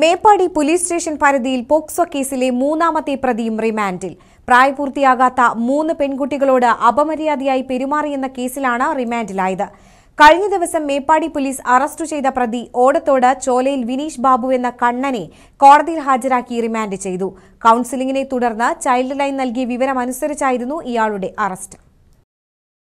Meppadi police station പരിധിയിൽ POCSO കേസിലെ മൂന്നാമത്തെ പ്രതിയും റിമാൻഡിൽ പ്രായപൂർത്തിയാകാത്ത മൂന്ന് പെൺകുട്ടികളോട് അപമര്യാദയായി പെരുമാറിയെന്ന കേസിലാണ് റിമാൻഡിലായത് കഴിഞ്ഞ ദിവസം മേപ്പാടി പോലീസ് അറസ്റ്റ് ചെയ്ത പ്രതി ഓടത്തോട് ചോലയിൽ വിനീഷ് ബാബു എന്ന കണ്ണനെ കോടതിയിൽ ഹാജരാക്കി റിമാൻഡ് ചെയ്തു കൌൺസിലിംഗിനെ തുടർന്ന് ചൈൽഡ് ലൈൻ നൽകിയ വിവരമനുസരിച്ചായിരുന്നു ഇയാളുടെ അറസ്റ്റ്